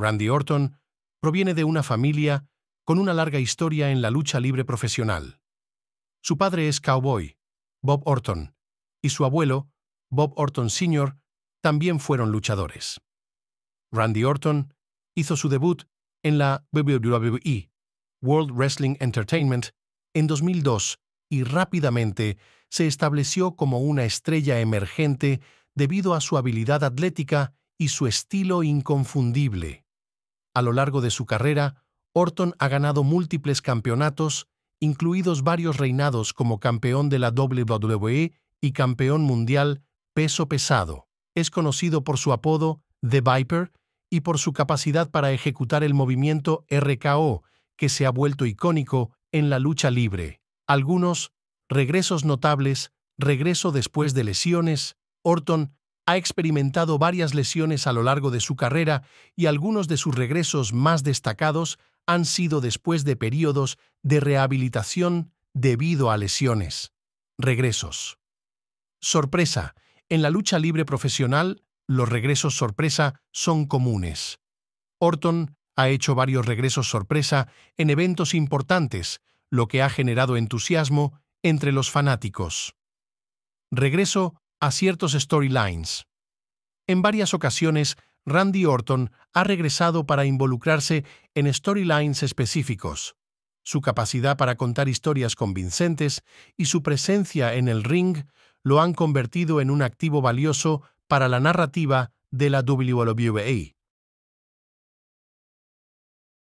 Randy Orton proviene de una familia con una larga historia en la lucha libre profesional. Su padre es cowboy, Bob Orton, y su abuelo, Bob Orton Sr., también fueron luchadores. Randy Orton hizo su debut en la WWE, World Wrestling Entertainment, en 2002 y rápidamente se estableció como una estrella emergente debido a su habilidad atlética y su estilo inconfundible. A lo largo de su carrera, Orton ha ganado múltiples campeonatos, incluidos varios reinados como campeón de la WWE y campeón mundial peso pesado. Es conocido por su apodo The Viper y por su capacidad para ejecutar el movimiento RKO, que se ha vuelto icónico en la lucha libre. Algunos regresos notables, regreso después de lesiones, Orton ha experimentado varias lesiones a lo largo de su carrera y algunos de sus regresos más destacados han sido después de periodos de rehabilitación debido a lesiones. Regresos. Sorpresa. En la lucha libre profesional, los regresos sorpresa son comunes. Orton ha hecho varios regresos sorpresa en eventos importantes, lo que ha generado entusiasmo entre los fanáticos. Regreso a ciertos storylines. En varias ocasiones, Randy Orton ha regresado para involucrarse en storylines específicos. Su capacidad para contar historias convincentes y su presencia en el ring lo han convertido en un activo valioso para la narrativa de la WWE.